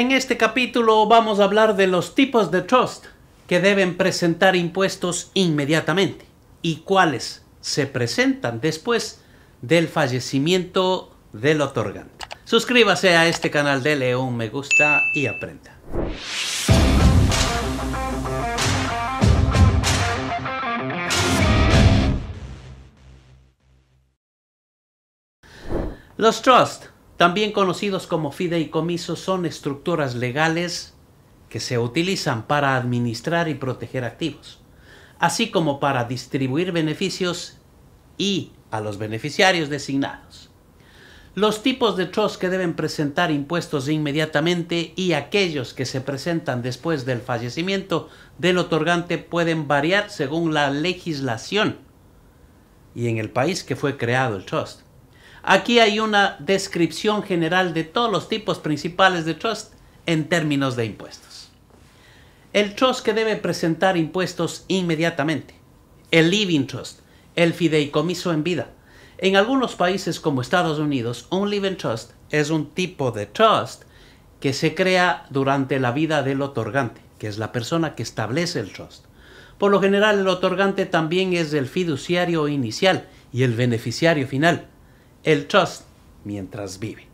En este capítulo vamos a hablar de los tipos de trust que deben presentar impuestos inmediatamente y cuáles se presentan después del fallecimiento del otorgante. Suscríbase a este canal, de León, me gusta y aprenda. Los Trusts también conocidos como fideicomisos, son estructuras legales que se utilizan para administrar y proteger activos, así como para distribuir beneficios y a los beneficiarios designados. Los tipos de trust que deben presentar impuestos inmediatamente y aquellos que se presentan después del fallecimiento del otorgante pueden variar según la legislación y en el país que fue creado el trust. Aquí hay una descripción general de todos los tipos principales de trust en términos de impuestos. El trust que debe presentar impuestos inmediatamente. El living trust, el fideicomiso en vida. En algunos países como Estados Unidos, un living trust es un tipo de trust que se crea durante la vida del otorgante, que es la persona que establece el trust. Por lo general, el otorgante también es el fiduciario inicial y el beneficiario final el trust mientras vive.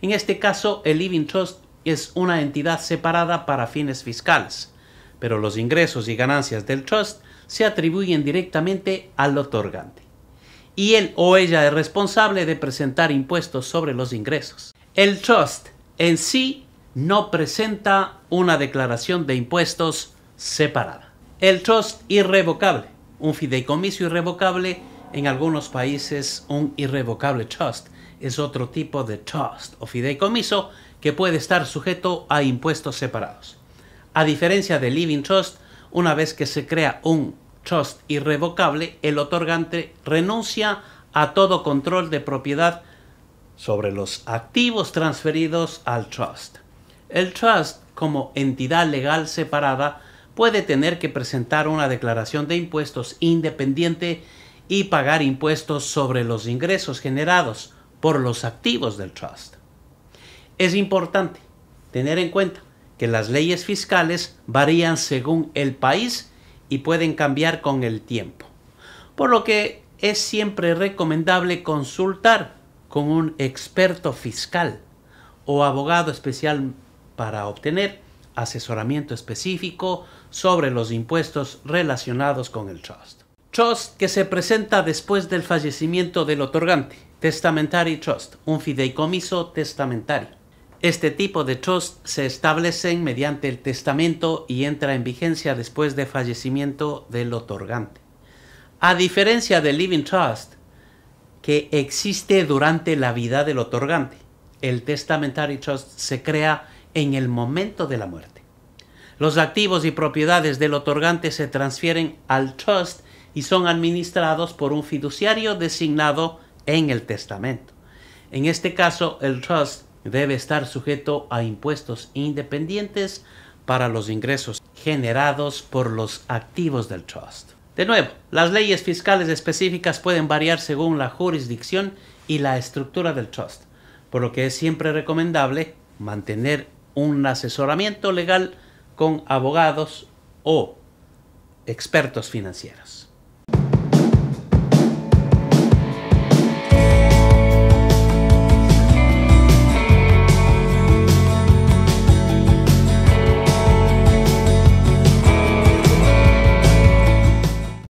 En este caso, el Living Trust es una entidad separada para fines fiscales, pero los ingresos y ganancias del trust se atribuyen directamente al otorgante. Y él o ella es responsable de presentar impuestos sobre los ingresos. El trust en sí no presenta una declaración de impuestos separada. El trust irrevocable, un fideicomiso irrevocable en algunos países un irrevocable trust es otro tipo de trust o fideicomiso que puede estar sujeto a impuestos separados. A diferencia del Living Trust, una vez que se crea un trust irrevocable, el otorgante renuncia a todo control de propiedad sobre los activos transferidos al trust. El trust, como entidad legal separada, puede tener que presentar una declaración de impuestos independiente y pagar impuestos sobre los ingresos generados por los activos del trust. Es importante tener en cuenta que las leyes fiscales varían según el país y pueden cambiar con el tiempo, por lo que es siempre recomendable consultar con un experto fiscal o abogado especial para obtener asesoramiento específico sobre los impuestos relacionados con el trust. Trust que se presenta después del fallecimiento del otorgante. Testamentary Trust, un fideicomiso testamentario. Este tipo de trust se establece mediante el testamento y entra en vigencia después del fallecimiento del otorgante. A diferencia del Living Trust, que existe durante la vida del otorgante, el Testamentary Trust se crea en el momento de la muerte. Los activos y propiedades del otorgante se transfieren al trust y son administrados por un fiduciario designado en el testamento. En este caso, el trust debe estar sujeto a impuestos independientes para los ingresos generados por los activos del trust. De nuevo, las leyes fiscales específicas pueden variar según la jurisdicción y la estructura del trust, por lo que es siempre recomendable mantener un asesoramiento legal con abogados o expertos financieros.